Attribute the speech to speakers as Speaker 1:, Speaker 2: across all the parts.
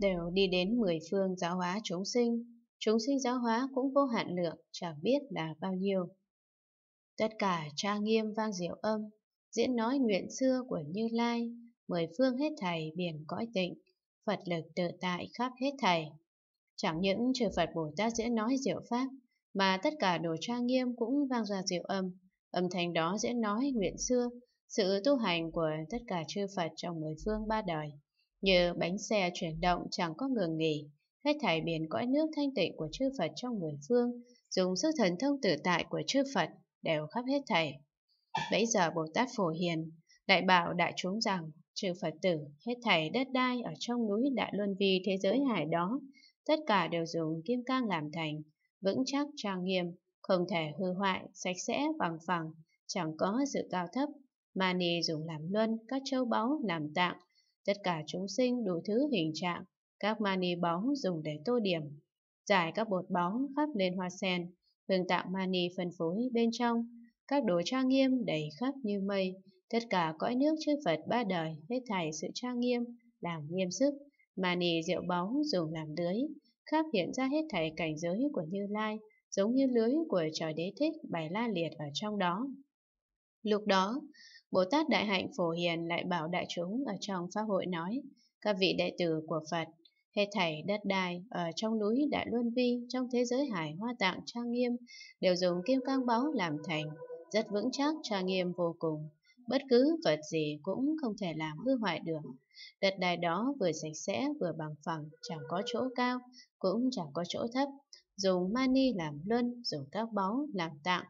Speaker 1: đều đi đến mười phương giáo hóa chúng sinh, chúng sinh giáo hóa cũng vô hạn lượng, chẳng biết là bao nhiêu. Tất cả tra nghiêm vang diệu âm, diễn nói nguyện xưa của Như Lai, mười phương hết thảy biển cõi tịnh, Phật lực tự tại khắp hết thảy. Chẳng những trừ Phật Bồ Tát diễn nói diệu pháp, mà tất cả đồ trang nghiêm cũng vang ra diệu âm. Âm thanh đó diễn nói nguyện xưa, sự tu hành của tất cả chư Phật trong mười phương ba đời như bánh xe chuyển động chẳng có ngừng nghỉ, hết thảy biển cõi nước thanh tịnh của chư Phật trong mười phương, dùng sức thần thông tự tại của chư Phật đều khắp hết thảy. Bấy giờ Bồ Tát Phổ Hiền đại bảo đại chúng rằng trừ Phật tử, hết thảy đất đai ở trong núi đại luân vi thế giới hải đó, tất cả đều dùng kim cang làm thành, vững chắc trang nghiêm, không thể hư hoại, sạch sẽ, bằng phẳng, chẳng có sự cao thấp. Mani dùng làm luân, các châu báu làm tạng, Tất cả chúng sinh đủ thứ hình trạng, các mani bóng dùng để tô điểm, giải các bột bóng khắp lên hoa sen, hương tạo mani phân phối bên trong, các đồ trang nghiêm đầy khắp như mây, tất cả cõi nước chư Phật ba đời hết thảy sự trang nghiêm, làm nghiêm sức, mani rượu bóng dùng làm lưới, khắp hiện ra hết thảy cảnh giới của Như Lai, giống như lưới của trời đế thích bày la liệt ở trong đó. Lúc đó, Bồ Tát Đại Hạnh Phổ Hiền lại bảo đại chúng ở trong Pháp hội nói, các vị đệ tử của Phật, hết thảy đất đai ở trong núi Đại Luân Vi trong thế giới hải hoa tạng trang nghiêm đều dùng kim cang báu làm thành, rất vững chắc trang nghiêm vô cùng. Bất cứ vật gì cũng không thể làm hư hoại được. Đất đai đó vừa sạch sẽ vừa bằng phẳng, chẳng có chỗ cao, cũng chẳng có chỗ thấp. Dùng mani làm luân, dùng các báu làm tạng.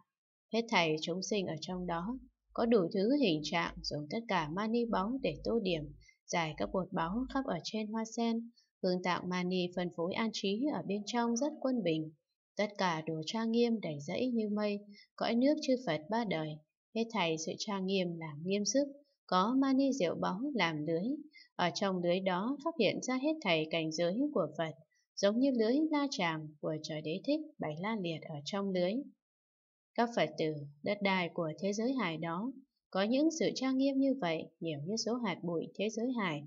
Speaker 1: Hết thảy chúng sinh ở trong đó có đủ thứ hình trạng dùng tất cả mani bóng để tô điểm, dài các bột bóng khắp ở trên hoa sen. Hương tạo mani phân phối an trí ở bên trong rất quân bình. Tất cả đồ trang nghiêm đầy rẫy như mây, cõi nước chư Phật ba đời. Hết thảy sự trang nghiêm làm nghiêm sức, có mani diệu bóng làm lưới. Ở trong lưới đó phát hiện ra hết thảy cảnh giới của Phật, giống như lưới la tràng của trời đế thích bày la liệt ở trong lưới. Các Phật tử, đất đai của thế giới hải đó có những sự trang nghiêm như vậy nhiều như số hạt bụi thế giới hải.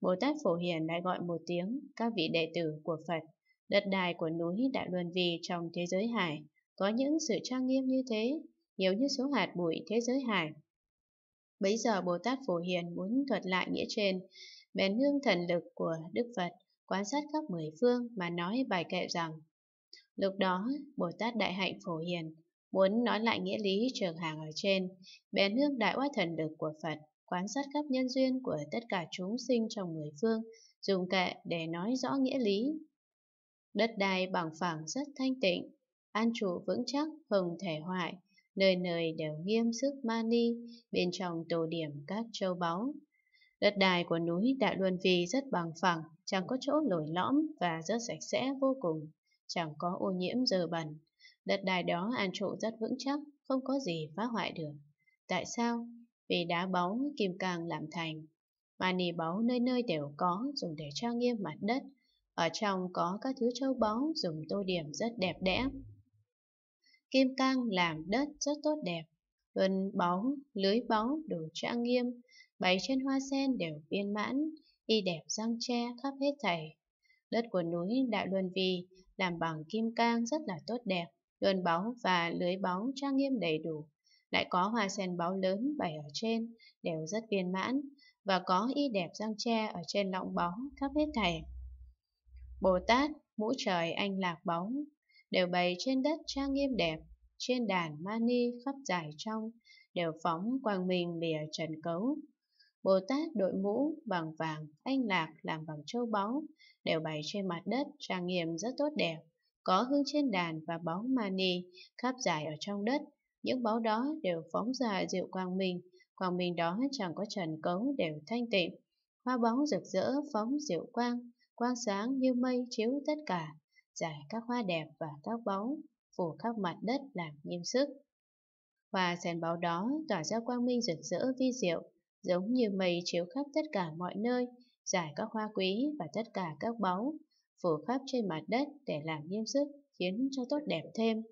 Speaker 1: Bồ Tát Phổ Hiền lại gọi một tiếng các vị đệ tử của Phật, đất đai của núi Đại Luân Vi trong thế giới hải có những sự trang nghiêm như thế, nhiều như số hạt bụi thế giới hải. Bấy giờ Bồ Tát Phổ Hiền muốn thuật lại nghĩa trên, bèn nương thần lực của Đức Phật quan sát các mười phương mà nói bài kệ rằng Lúc đó, Bồ Tát Đại Hạnh Phổ Hiền Muốn nói lại nghĩa lý trường hàng ở trên, bé nước đại oai thần lực của Phật, quán sát khắp nhân duyên của tất cả chúng sinh trong mười phương, dùng kệ để nói rõ nghĩa lý. Đất đai bằng phẳng rất thanh tịnh, an trụ vững chắc, không thể hoại, nơi nơi đều nghiêm sức mani, bên trong tổ điểm các châu báu. Đất đai của núi Đại Luân Vi rất bằng phẳng, chẳng có chỗ lồi lõm và rất sạch sẽ vô cùng, chẳng có ô nhiễm dơ bẩn Đất đai đó an trụ rất vững chắc, không có gì phá hoại được. Tại sao? Vì đá báu kim càng làm thành. Mani báu nơi nơi đều có dùng để trang nghiêm mặt đất. Ở trong có các thứ châu báu dùng tô điểm rất đẹp đẽ. Kim cang làm đất rất tốt đẹp. Vân báu, lưới báu đồ trang nghiêm, bảy chân hoa sen đều viên mãn, y đẹp răng tre khắp hết thảy. Đất của núi Đại Luân Vi làm bằng kim cang rất là tốt đẹp, gơn báu và lưới báu trang nghiêm đầy đủ. Lại có hoa sen báu lớn bày ở trên, đều rất viên mãn, và có y đẹp giang tre ở trên lọng báu khắp hết thảy. Bồ Tát, mũ trời anh lạc báu, đều bày trên đất trang nghiêm đẹp, trên đàn mani khắp dài trong, đều phóng quang minh lìa trần cấu. Bồ Tát đội mũ bằng vàng, anh lạc làm bằng châu báu, đều bày trên mặt đất trang nghiêm rất tốt đẹp có hương trên đàn và bóng mani khắp dài ở trong đất. Những báu đó đều phóng ra dịu quang minh, quang minh đó chẳng có trần cống đều thanh tịnh. Hoa bóng rực rỡ phóng dịu quang, quang sáng như mây chiếu tất cả, giải các hoa đẹp và các báu, phủ khắp mặt đất làm nghiêm sức. Hoa sen báu đó tỏa ra quang minh rực rỡ vi diệu, giống như mây chiếu khắp tất cả mọi nơi, giải các hoa quý và tất cả các báu, phủ khắp trên mặt đất để làm nghiêm sức, khiến cho tốt đẹp thêm.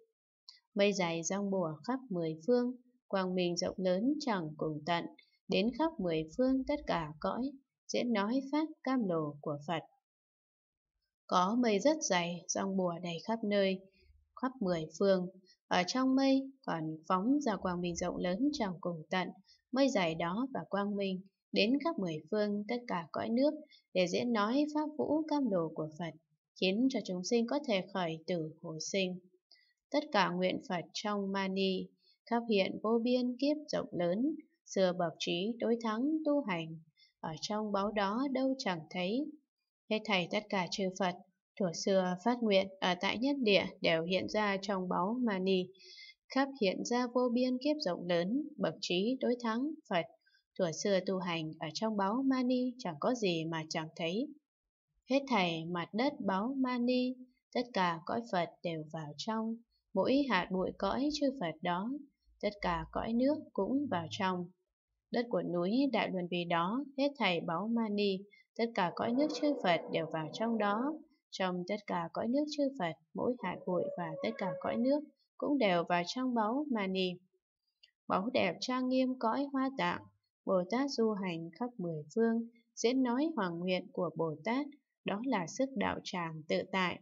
Speaker 1: Mây dày rong bùa khắp mười phương, quang minh rộng lớn chẳng cùng tận, đến khắp mười phương tất cả cõi, diễn nói pháp cam lồ của Phật. Có mây rất dày, rong bùa đầy khắp nơi, khắp mười phương, ở trong mây còn phóng ra quang minh rộng lớn chẳng cùng tận, mây dày đó và quang minh đến khắp mười phương tất cả cõi nước để diễn nói pháp vũ cam đồ của Phật, khiến cho chúng sinh có thể khởi tử hồi sinh. Tất cả nguyện Phật trong Mani khắp hiện vô biên kiếp rộng lớn, xưa bậc trí đối thắng tu hành, ở trong báo đó đâu chẳng thấy. Hết thảy tất cả chư Phật, thuở xưa phát nguyện ở tại nhất địa đều hiện ra trong báo Mani, khắp hiện ra vô biên kiếp rộng lớn, bậc trí đối thắng Phật Thuở xưa tu hành ở trong báu Mani chẳng có gì mà chẳng thấy. Hết thảy mặt đất báu Mani, tất cả cõi Phật đều vào trong, mỗi hạt bụi cõi chư Phật đó, tất cả cõi nước cũng vào trong. Đất của núi Đại Luân vì đó, hết thảy báu Mani, tất cả cõi nước chư Phật đều vào trong đó. Trong tất cả cõi nước chư Phật, mỗi hạt bụi và tất cả cõi nước cũng đều vào trong báu Mani. Báu đẹp trang nghiêm cõi hoa tạng, Bồ Tát du hành khắp mười phương, diễn nói hoàng nguyện của Bồ Tát, đó là sức đạo tràng tự tại.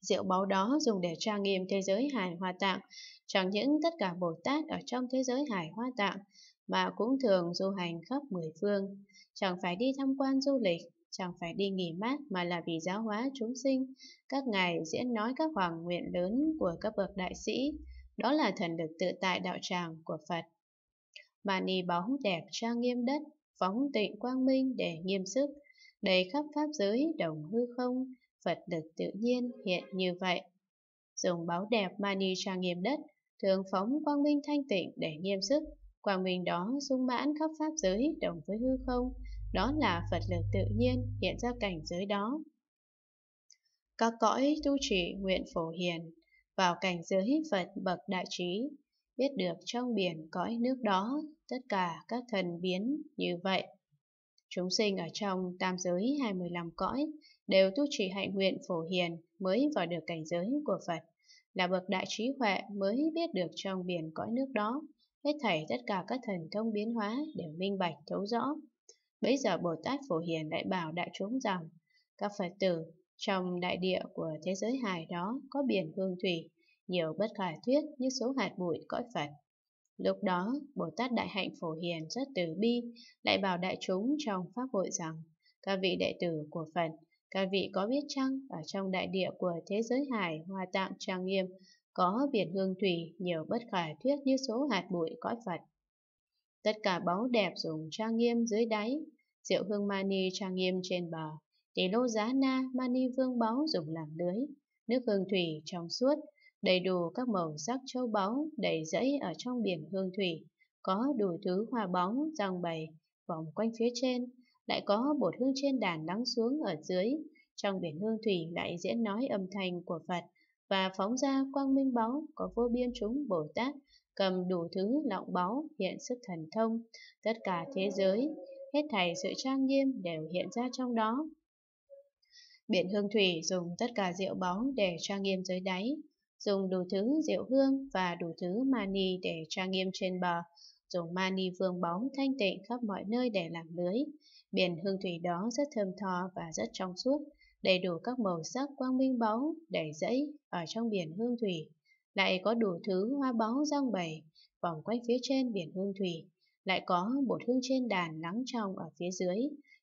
Speaker 1: Diệu báu đó dùng để trang nghiêm thế giới hải hoa tạng, chẳng những tất cả Bồ Tát ở trong thế giới hải hoa tạng, mà cũng thường du hành khắp mười phương, chẳng phải đi tham quan du lịch, chẳng phải đi nghỉ mát mà là vì giáo hóa chúng sinh. Các ngài diễn nói các hoàng nguyện lớn của các bậc đại sĩ, đó là thần lực tự tại đạo tràng của Phật mani bóng đẹp trang nghiêm đất, phóng tịnh quang minh để nghiêm sức, đầy khắp pháp giới đồng hư không, Phật lực tự nhiên hiện như vậy. Dùng báo đẹp mani trang nghiêm đất, thường phóng quang minh thanh tịnh để nghiêm sức, quang minh đó sung mãn khắp pháp giới đồng với hư không, đó là Phật lực tự nhiên hiện ra cảnh giới đó. Các cõi tu trì nguyện phổ hiền, vào cảnh giới Phật bậc đại trí, biết được trong biển cõi nước đó tất cả các thần biến như vậy. Chúng sinh ở trong tam giới 25 cõi đều tu trì hạnh nguyện phổ hiền mới vào được cảnh giới của Phật, là bậc đại trí huệ mới biết được trong biển cõi nước đó, hết thảy tất cả các thần thông biến hóa đều minh bạch thấu rõ. Bây giờ Bồ Tát Phổ Hiền lại bảo đại chúng rằng, các Phật tử trong đại địa của thế giới hài đó có biển hương thủy, nhiều bất khả thuyết như số hạt bụi cõi Phật. Lúc đó, Bồ Tát Đại Hạnh Phổ Hiền rất từ bi, lại bảo đại chúng trong Pháp hội rằng, các vị đệ tử của Phật, các vị có biết chăng ở trong đại địa của thế giới hải hoa tạng trang nghiêm có biển hương thủy nhiều bất khả thuyết như số hạt bụi cõi Phật. Tất cả báu đẹp dùng trang nghiêm dưới đáy, rượu hương mani trang nghiêm trên bờ, tỷ lô giá na mani vương báu dùng làm lưới, nước hương thủy trong suốt, đầy đủ các màu sắc châu báu đầy rẫy ở trong biển hương thủy, có đủ thứ hoa bóng răng bày vòng quanh phía trên, lại có bột hương trên đàn lắng xuống ở dưới, trong biển hương thủy lại diễn nói âm thanh của Phật và phóng ra quang minh báu có vô biên chúng Bồ Tát cầm đủ thứ lọng báu hiện sức thần thông, tất cả thế giới, hết thảy sự trang nghiêm đều hiện ra trong đó. Biển Hương Thủy dùng tất cả rượu báu để trang nghiêm dưới đáy, dùng đủ thứ rượu hương và đủ thứ mani để trang nghiêm trên bờ, dùng mani vương bóng thanh tịnh khắp mọi nơi để làm lưới. Biển hương thủy đó rất thơm tho và rất trong suốt, đầy đủ các màu sắc quang minh bóng đầy rẫy ở trong biển hương thủy. Lại có đủ thứ hoa báu răng bày vòng quanh phía trên biển hương thủy. Lại có bột hương trên đàn lắng trong ở phía dưới.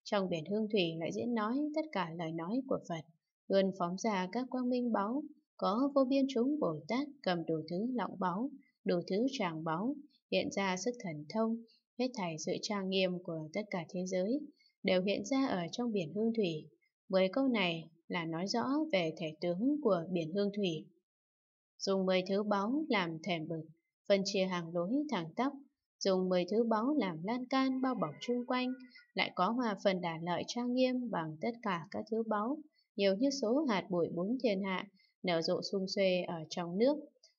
Speaker 1: Trong biển hương thủy lại diễn nói tất cả lời nói của Phật, luôn phóng ra các quang minh bóng có vô biên chúng Bồ Tát cầm đủ thứ lọng báu, đủ thứ tràng báu, hiện ra sức thần thông, hết thảy sự trang nghiêm của tất cả thế giới, đều hiện ra ở trong biển hương thủy. Với câu này là nói rõ về thể tướng của biển hương thủy. Dùng 10 thứ báu làm thềm bực, phân chia hàng lối thẳng tắp, dùng 10 thứ báu làm lan can bao bọc chung quanh, lại có hòa phần đà lợi trang nghiêm bằng tất cả các thứ báu, nhiều như số hạt bụi bốn thiên hạ, nở rộ sung xuê ở trong nước.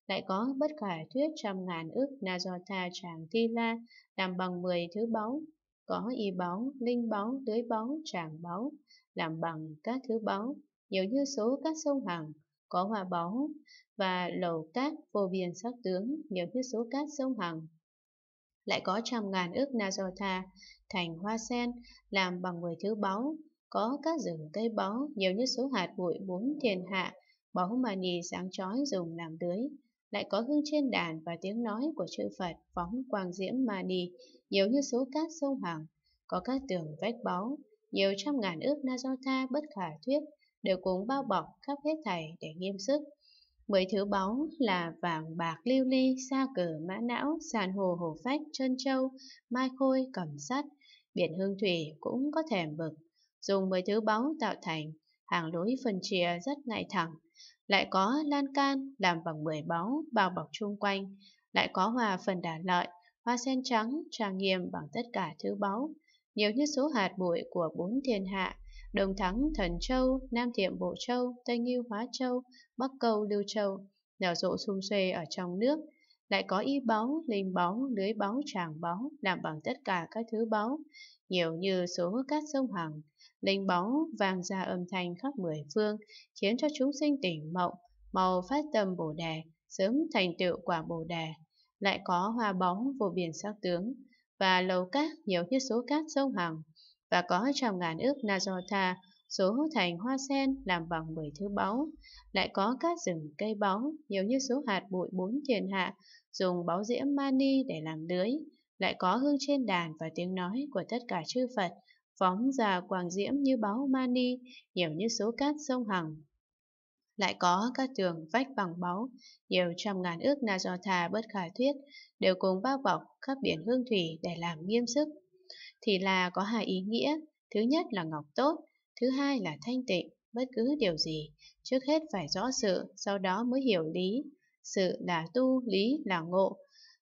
Speaker 1: Lại có bất khả thuyết trăm ngàn ước Najota tràng thi la, làm bằng mười thứ báu, có y báu, linh báu, tưới báu, tràng báu, làm bằng các thứ báu, nhiều như số các sông hằng, có hoa báu, và lầu cát vô biên sắc tướng, nhiều như số cát sông hằng. Lại có trăm ngàn ước Nazota, thành hoa sen, làm bằng mười thứ báu, có các rừng cây báu, nhiều như số hạt bụi bốn thiên hạ, Bó mà nì sáng chói dùng làm tưới, lại có hương trên đàn và tiếng nói của chư Phật phóng quang diễm mà nì, nhiều như số cát sông Hằng, có các tường vách báu, nhiều trăm ngàn ước na do tha bất khả thuyết, đều cùng bao bọc khắp hết thảy để nghiêm sức. Mười thứ báu là vàng bạc lưu ly, sa cờ mã não, sàn hồ hồ phách, trân châu, mai khôi, cẩm sắt, biển hương thủy cũng có thèm bực. Dùng mười thứ báu tạo thành, hàng lối phân chia rất ngay thẳng, lại có lan can làm bằng mười báu bao bọc chung quanh, lại có hoa phần đà lợi, hoa sen trắng trang nghiêm bằng tất cả thứ báu, nhiều như số hạt bụi của bốn thiên hạ, Đông Thắng Thần Châu, Nam Thiệm Bộ Châu, Tây nghiêu Hóa Châu, Bắc Câu Lưu Châu, nở rộ xung xuê ở trong nước, lại có y báu, linh báu, lưới báu, tràng báu, làm bằng tất cả các thứ báu, nhiều như số các sông Hằng, Linh bóng vang ra âm thanh khắp mười phương, khiến cho chúng sinh tỉnh mộng, màu phát tâm Bồ Đề, sớm thành tựu quả Bồ Đề. Lại có hoa bóng vô biển sắc tướng, và lầu cát nhiều như số cát sông Hằng, và có trăm ngàn ước Najota, số thành hoa sen làm bằng mười thứ báu, lại có các rừng cây báu nhiều như số hạt bụi bốn thiên hạ, dùng báu diễm mani để làm lưới, lại có hương trên đàn và tiếng nói của tất cả chư Phật phóng ra quang diễm như báo mani, nhiều như số cát sông Hằng. Lại có các tường vách bằng báu, nhiều trăm ngàn ước na do thà bất khả thuyết, đều cùng bao bọc các biển hương thủy để làm nghiêm sức. Thì là có hai ý nghĩa, thứ nhất là ngọc tốt, thứ hai là thanh tịnh, bất cứ điều gì, trước hết phải rõ sự, sau đó mới hiểu lý. Sự là tu, lý là ngộ,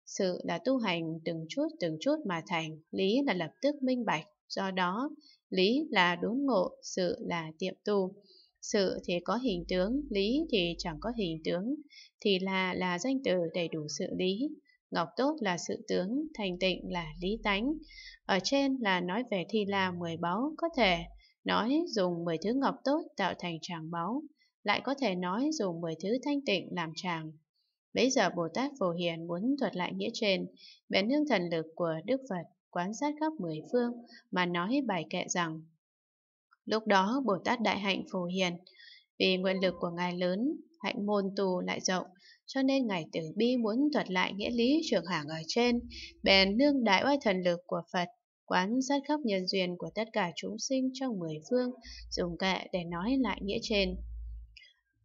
Speaker 1: sự là tu hành từng chút từng chút mà thành, lý là lập tức minh bạch. Do đó, lý là đúng ngộ, sự là tiệm tu. Sự thì có hình tướng, lý thì chẳng có hình tướng, thì là là danh từ đầy đủ sự lý. Ngọc tốt là sự tướng, thành tịnh là lý tánh. Ở trên là nói về thi la 10 báu, có thể nói dùng 10 thứ ngọc tốt tạo thành tràng báu, lại có thể nói dùng 10 thứ thanh tịnh làm tràng. Bây giờ Bồ Tát Phổ Hiền muốn thuật lại nghĩa trên, bèn hương thần lực của Đức Phật quán sát khắp mười phương mà nói bài kệ rằng Lúc đó Bồ Tát Đại Hạnh Phổ Hiền vì nguyện lực của Ngài lớn, hạnh môn tù lại rộng, cho nên Ngài Tử Bi muốn thuật lại nghĩa lý trường hàng ở trên, bèn nương đại oai thần lực của Phật, quán sát khắp nhân duyên của tất cả chúng sinh trong mười phương, dùng kệ để nói lại nghĩa trên.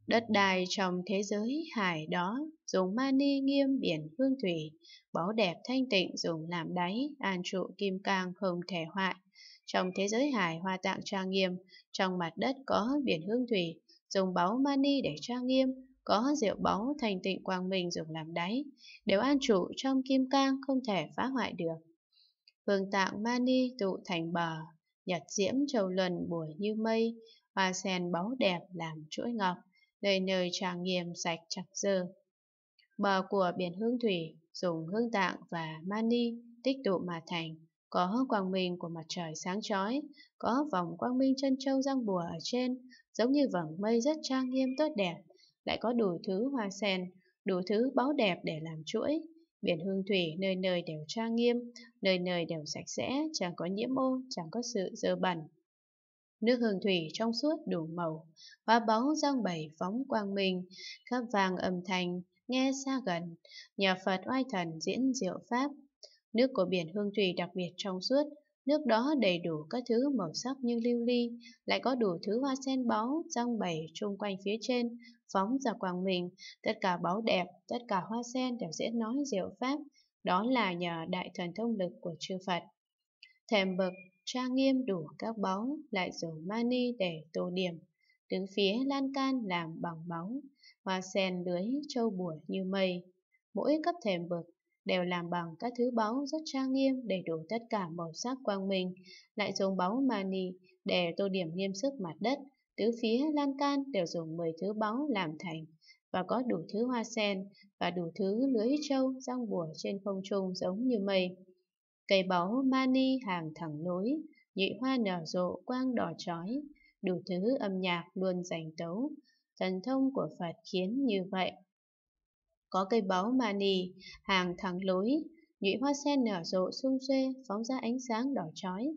Speaker 1: Đất đai trong thế giới hải đó dùng mani nghiêm biển hương thủy, báu đẹp thanh tịnh dùng làm đáy, an trụ kim cang không thể hoại. Trong thế giới hải hoa tạng trang nghiêm, trong mặt đất có biển hương thủy, dùng báu mani để trang nghiêm, có rượu báu thanh tịnh quang minh dùng làm đáy, đều an trụ trong kim cang không thể phá hoại được. Hương tạng mani tụ thành bờ, nhật diễm trầu luân buổi như mây, hoa sen báu đẹp làm chuỗi ngọc, nơi nơi trang nghiêm sạch chặt dơ. Bờ của biển hương thủy dùng hương tạng và mani tích tụ mà thành, có quang minh của mặt trời sáng chói, có vòng quang minh chân châu răng bùa ở trên, giống như vầng mây rất trang nghiêm tốt đẹp, lại có đủ thứ hoa sen, đủ thứ báu đẹp để làm chuỗi. Biển hương thủy nơi nơi đều trang nghiêm, nơi nơi đều sạch sẽ, chẳng có nhiễm ô, chẳng có sự dơ bẩn nước hương thủy trong suốt đủ màu, hoa báu giang bày phóng quang minh, khắp vàng âm thanh, nghe xa gần, nhà Phật oai thần diễn diệu pháp. Nước của biển hương thủy đặc biệt trong suốt, nước đó đầy đủ các thứ màu sắc như lưu ly, lại có đủ thứ hoa sen báu răng bày chung quanh phía trên, phóng ra quang minh tất cả báu đẹp, tất cả hoa sen đều dễ nói diệu pháp, đó là nhờ đại thần thông lực của chư Phật. Thèm bực, trang nghiêm đủ các báu, lại dùng mani để tô điểm. Đứng phía lan can làm bằng báu, hoa sen lưới châu bùa như mây. Mỗi cấp thềm vực đều làm bằng các thứ báu rất trang nghiêm để đủ tất cả màu sắc quang minh, lại dùng báu mani để tô điểm nghiêm sức mặt đất. Tứ phía lan can đều dùng 10 thứ báu làm thành, và có đủ thứ hoa sen và đủ thứ lưới trâu răng bùa trên không trung giống như mây. Cây báu mani hàng thẳng núi, nhụy hoa nở rộ quang đỏ trói, đủ thứ âm nhạc luôn dành tấu, thần thông của Phật khiến như vậy. Có cây báu mani hàng thẳng lối, nhụy hoa sen nở rộ sung xuê phóng ra ánh sáng đỏ trói.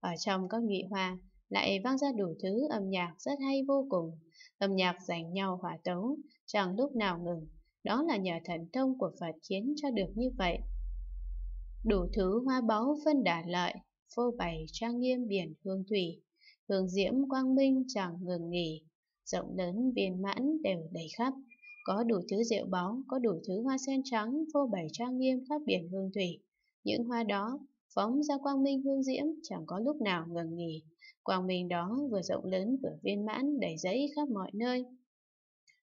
Speaker 1: Ở trong các nhụy hoa lại vang ra đủ thứ âm nhạc rất hay vô cùng, âm nhạc dành nhau hòa tấu, chẳng lúc nào ngừng. Đó là nhờ thần thông của Phật khiến cho được như vậy đủ thứ hoa báu phân đà lợi, phô bày trang nghiêm biển hương thủy, hương diễm quang minh chẳng ngừng nghỉ, rộng lớn viên mãn đều đầy khắp, có đủ thứ rượu báu, có đủ thứ hoa sen trắng phô bày trang nghiêm khắp biển hương thủy. Những hoa đó phóng ra quang minh hương diễm chẳng có lúc nào ngừng nghỉ. Quang minh đó vừa rộng lớn vừa viên mãn đầy rẫy khắp mọi nơi.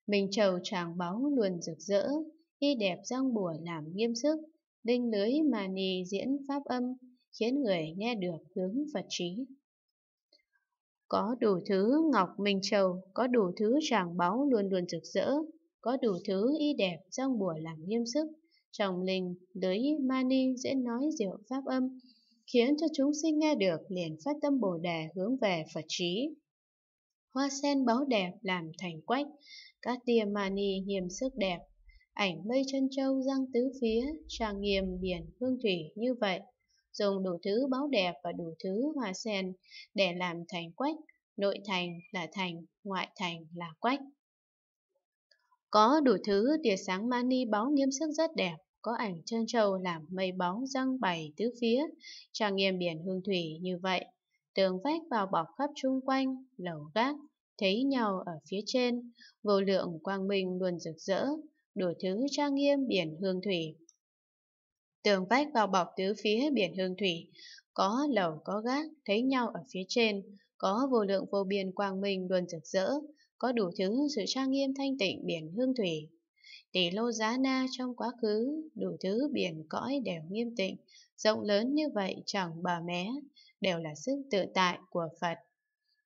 Speaker 1: Mình trầu tràng báu luôn rực rỡ, y đẹp răng bùa làm nghiêm sức, linh lưới mà nì diễn pháp âm, khiến người nghe được hướng Phật trí. Có đủ thứ ngọc minh châu, có đủ thứ tràng báu luôn luôn rực rỡ, có đủ thứ y đẹp trong bùa làm nghiêm sức, trong linh lưới mani diễn nói diệu pháp âm, khiến cho chúng sinh nghe được liền phát tâm Bồ Đề hướng về Phật trí. Hoa sen báu đẹp làm thành quách, các tia mani nghiêm sức đẹp ảnh mây chân châu răng tứ phía, trà nghiềm biển hương thủy như vậy. Dùng đủ thứ báu đẹp và đủ thứ hoa sen để làm thành quách, nội thành là thành, ngoại thành là quách. Có đủ thứ tia sáng mani báo nghiêm sức rất đẹp, có ảnh chân trầu làm mây bóng răng bày tứ phía, trà nghiêm biển hương thủy như vậy. Tường vách bao bọc khắp chung quanh, lầu gác, thấy nhau ở phía trên, vô lượng quang minh luôn rực rỡ, đủ thứ trang nghiêm biển hương thủy. Tường vách bao bọc tứ phía biển hương thủy, có lầu có gác thấy nhau ở phía trên, có vô lượng vô biên quang minh luôn rực rỡ, có đủ thứ sự trang nghiêm thanh tịnh biển hương thủy. Tỷ lô giá na trong quá khứ, đủ thứ biển cõi đều nghiêm tịnh, rộng lớn như vậy chẳng bờ mé, đều là sức tự tại của Phật.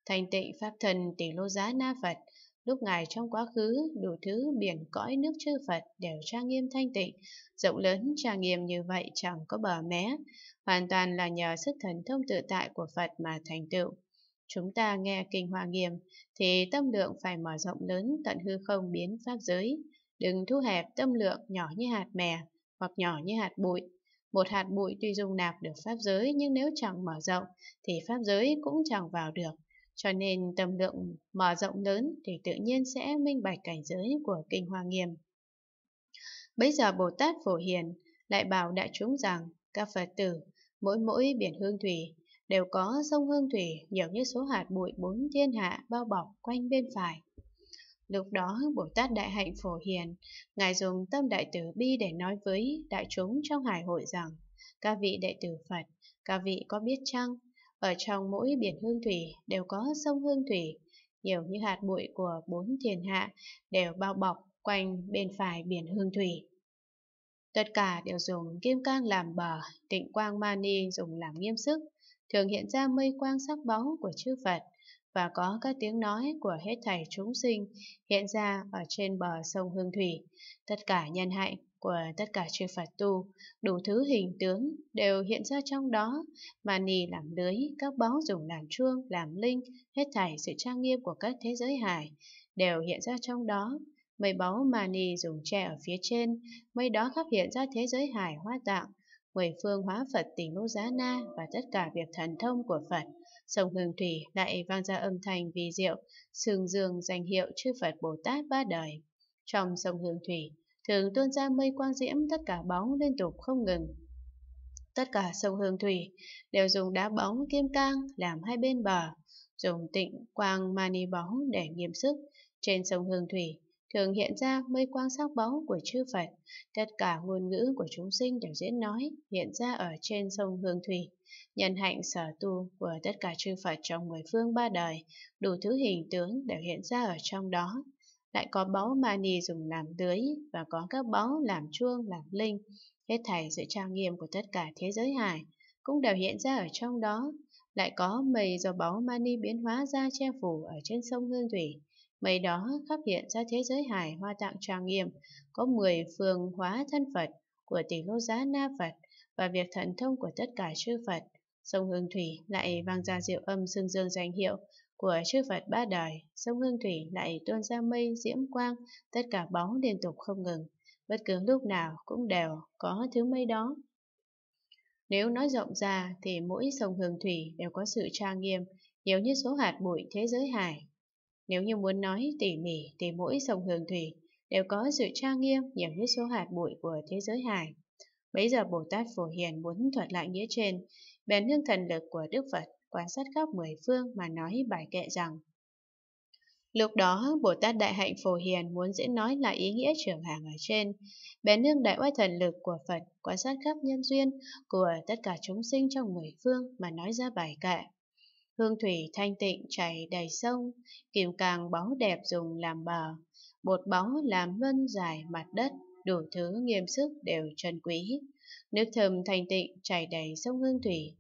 Speaker 1: Thanh tịnh Pháp Thần tỷ lô giá na Phật Lúc Ngài trong quá khứ, đủ thứ biển cõi nước chư Phật đều trang nghiêm thanh tịnh, rộng lớn trang nghiêm như vậy chẳng có bờ mé, hoàn toàn là nhờ sức thần thông tự tại của Phật mà thành tựu. Chúng ta nghe kinh hoa nghiêm thì tâm lượng phải mở rộng lớn tận hư không biến pháp giới, đừng thu hẹp tâm lượng nhỏ như hạt mè hoặc nhỏ như hạt bụi. Một hạt bụi tuy dung nạp được pháp giới nhưng nếu chẳng mở rộng thì pháp giới cũng chẳng vào được. Cho nên tâm lượng mở rộng lớn thì tự nhiên sẽ minh bạch cảnh giới của Kinh Hoa Nghiêm. Bây giờ Bồ Tát Phổ Hiền lại bảo đại chúng rằng các Phật tử mỗi mỗi biển hương thủy đều có sông hương thủy nhiều như số hạt bụi bốn thiên hạ bao bọc quanh bên phải. Lúc đó Bồ Tát Đại Hạnh Phổ Hiền, Ngài dùng tâm đại tử bi để nói với đại chúng trong hải hội rằng các vị đệ tử Phật, các vị có biết chăng ở trong mỗi biển hương thủy đều có sông hương thủy, nhiều như hạt bụi của bốn thiền hạ đều bao bọc quanh bên phải biển hương thủy. Tất cả đều dùng kim cang làm bờ, tịnh quang mani dùng làm nghiêm sức, thường hiện ra mây quang sắc báu của chư Phật và có các tiếng nói của hết thảy chúng sinh hiện ra ở trên bờ sông Hương Thủy. Tất cả nhân hạnh của tất cả chư Phật tu, đủ thứ hình tướng đều hiện ra trong đó, mà nì làm lưới, các báu dùng làm chuông, làm linh, hết thảy sự trang nghiêm của các thế giới hải, đều hiện ra trong đó. Mây báu mà nì dùng tre ở phía trên, mây đó khắp hiện ra thế giới hải hoa tạng, mười phương hóa Phật tình lô giá na và tất cả việc thần thông của Phật. Sông Hương Thủy lại vang ra âm thanh vì diệu, sương dương danh hiệu chư Phật Bồ Tát ba đời. Trong sông Hương Thủy, thường tuôn ra mây quang diễm tất cả bóng liên tục không ngừng. Tất cả sông Hương Thủy đều dùng đá bóng kim cang làm hai bên bờ, dùng tịnh quang mani bóng để nghiêm sức. Trên sông Hương Thủy thường hiện ra mây quang sắc bóng của chư Phật, tất cả ngôn ngữ của chúng sinh đều diễn nói hiện ra ở trên sông Hương Thủy. Nhân hạnh sở tu của tất cả chư Phật trong mười phương ba đời, đủ thứ hình tướng đều hiện ra ở trong đó lại có báu mani dùng làm lưới và có các báu làm chuông, làm linh. Hết thảy sự trang nghiêm của tất cả thế giới hải cũng đều hiện ra ở trong đó. Lại có mây do báu mani biến hóa ra che phủ ở trên sông Hương Thủy. Mây đó khắp hiện ra thế giới hải hoa tạng trang nghiêm, có 10 phương hóa thân Phật của tỷ lô giá Na Phật và việc thần thông của tất cả chư Phật. Sông Hương Thủy lại vang ra diệu âm xương dương danh hiệu của chư Phật ba đời, sông Hương Thủy lại tuôn ra mây diễm quang, tất cả bóng liên tục không ngừng, bất cứ lúc nào cũng đều có thứ mây đó. Nếu nói rộng ra thì mỗi sông Hương Thủy đều có sự trang nghiêm, nhiều như số hạt bụi thế giới hải. Nếu như muốn nói tỉ mỉ thì mỗi sông Hương Thủy đều có sự trang nghiêm nhiều như số hạt bụi của thế giới hải. Bấy giờ Bồ Tát Phổ Hiền muốn thuật lại nghĩa trên, bèn hương thần lực của Đức Phật quan sát khắp mười phương mà nói bài kệ rằng Lúc đó, Bồ Tát Đại Hạnh Phổ Hiền muốn diễn nói là ý nghĩa trưởng hàng ở trên, bé nương đại oai thần lực của Phật quan sát khắp nhân duyên của tất cả chúng sinh trong mười phương mà nói ra bài kệ. Hương thủy thanh tịnh chảy đầy sông, kim càng báu đẹp dùng làm bờ, bột báu làm vân dài mặt đất, đủ thứ nghiêm sức đều trân quý. Nước thơm thanh tịnh chảy đầy sông hương thủy,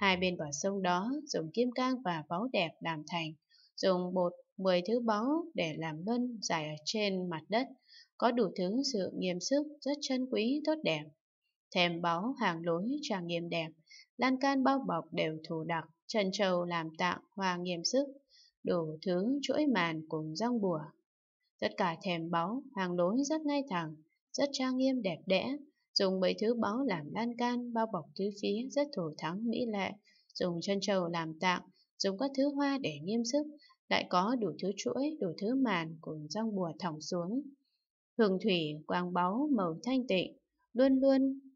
Speaker 1: Hai bên bờ sông đó dùng kim cang và báu đẹp làm thành, dùng bột mười thứ báu để làm luân dài ở trên mặt đất, có đủ thứ sự nghiêm sức rất chân quý tốt đẹp. Thèm báu hàng lối trang nghiêm đẹp, lan can bao bọc đều thủ đặc, trần trầu làm tạng hoa nghiêm sức, đủ thứ chuỗi màn cùng răng bùa. Tất cả thèm báu, hàng lối rất ngay thẳng, rất trang nghiêm đẹp đẽ, dùng mấy thứ báu làm lan can bao bọc tứ phía rất thủ thắng mỹ lệ, dùng chân trầu làm tạng, dùng các thứ hoa để nghiêm sức, lại có đủ thứ chuỗi, đủ thứ màn cùng rong bùa thỏng xuống. Hương thủy, quang báu, màu thanh tịnh, luôn luôn